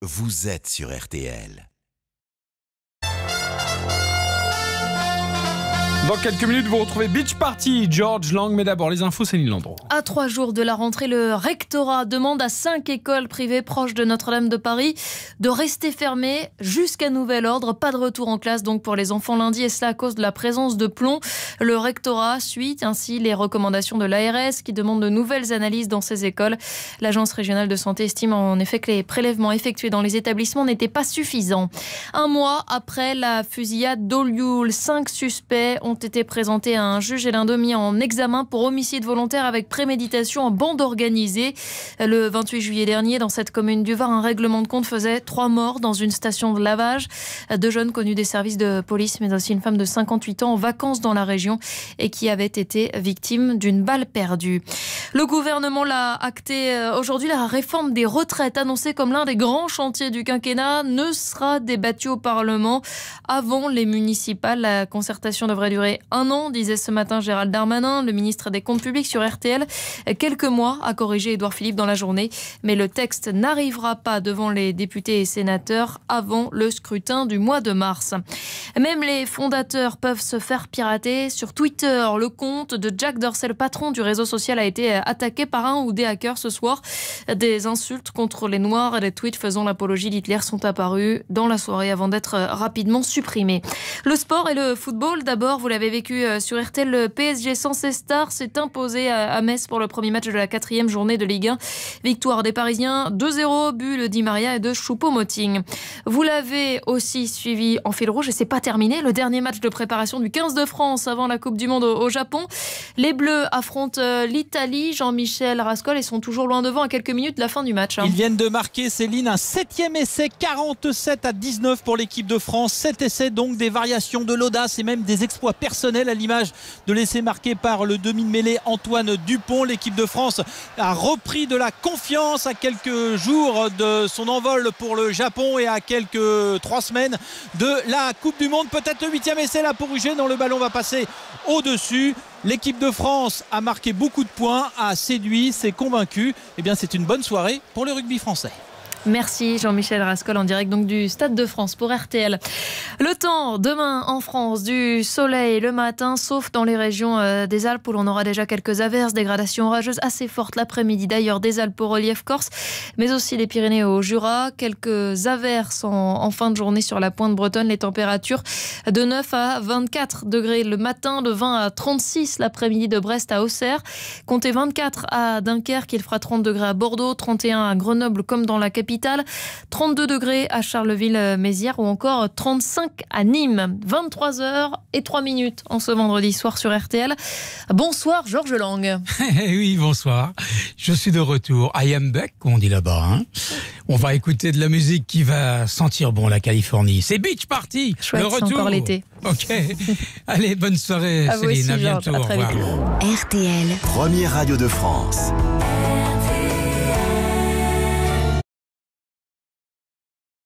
Vous êtes sur RTL. Dans quelques minutes, vous retrouvez Beach Party, George Lang, mais d'abord les infos, Céline Landreau. À trois jours de la rentrée, le rectorat demande à cinq écoles privées proches de Notre-Dame de Paris de rester fermées jusqu'à nouvel ordre. Pas de retour en classe donc pour les enfants lundi, et cela à cause de la présence de plomb. Le rectorat suit ainsi les recommandations de l'ARS qui demande de nouvelles analyses dans ces écoles. L'Agence régionale de santé estime en effet que les prélèvements effectués dans les établissements n'étaient pas suffisants. Un mois après la fusillade d'Olioul, cinq suspects ont été présentés à un juge et l'un d'eux en examen pour homicide volontaire avec préméditation en bande organisée. Le 28 juillet dernier, dans cette commune du Var, un règlement de compte faisait trois morts dans une station de lavage. Deux jeunes connus des services de police, mais aussi une femme de 58 ans en vacances dans la région et qui avait été victime d'une balle perdue. Le gouvernement l'a acté euh, aujourd'hui. La réforme des retraites, annoncée comme l'un des grands chantiers du quinquennat, ne sera débattue au Parlement avant les municipales. La concertation devrait durer un an, disait ce matin Gérald Darmanin, le ministre des Comptes publics sur RTL. Quelques mois à corriger Edouard Philippe dans la journée. Mais le texte n'arrivera pas devant les députés et sénateurs avant le scrutin du mois de mars. Même les fondateurs peuvent se faire pirater. Sur Twitter, le compte de Jack Dorsey, patron du réseau social, a été euh, euh, attaqué par un ou des hackers ce soir. Des insultes contre les Noirs et des tweets faisant l'apologie d'Hitler sont apparus dans la soirée avant d'être euh, rapidement supprimés. Le sport et le football, d'abord, vous l'avez vécu euh, sur RTL, le PSG sans ses stars s'est imposé à Metz pour le premier match de la quatrième journée de Ligue 1. Victoire des Parisiens 2-0, but de Di Maria et de Choupo-Moting. Vous l'avez aussi suivi en fil rouge et c'est pas terminé. Le dernier match de préparation du 15 de France avant la Coupe du Monde au Japon. Les Bleus affrontent l'Italie Jean-Michel Rascol et sont toujours loin devant à quelques minutes de la fin du match. Hein. Ils viennent de marquer, Céline, un septième essai, 47 à 19 pour l'équipe de France. Cet essais donc des variations, de l'audace et même des exploits personnels à l'image de l'essai marqué par le demi mêlé Antoine Dupont. L'équipe de France a repris de la confiance à quelques jours de son envol pour le Japon et à quelques trois semaines de la Coupe du Monde. Peut-être le huitième essai là pour Huguet dont le ballon va passer au-dessus. L'équipe de France a marqué beaucoup de points, a séduit, s'est convaincu, eh bien c'est une bonne soirée pour le rugby français. Merci Jean-Michel Rascol en direct donc du Stade de France pour RTL. Le temps demain en France du soleil le matin, sauf dans les régions euh, des Alpes où l'on aura déjà quelques averses, dégradations orageuses assez fortes l'après-midi. D'ailleurs des Alpes au relief corse, mais aussi les Pyrénées au Jura. Quelques averses en, en, fin de journée sur la pointe bretonne. Les températures de 9 à 24 degrés le matin, de 20 à 36 l'après-midi de Brest à Auxerre. Comptez 24 à Dunkerque, il fera 30 degrés à Bordeaux, 31 à Grenoble comme dans la capitale 32 degrés à Charleville-Mézières ou encore 35 à Nîmes. 23 h et 3 minutes en ce vendredi soir sur RTL. Bonsoir Georges Lang. Eh oui, bonsoir. Je suis de retour. à am back, on dit là-bas. Hein. On va écouter de la musique qui va sentir bon la Californie. C'est Beach Party. le retour. encore l'été. Ok. Allez, bonne soirée, Céline. à bientôt. RTL. Première radio de France.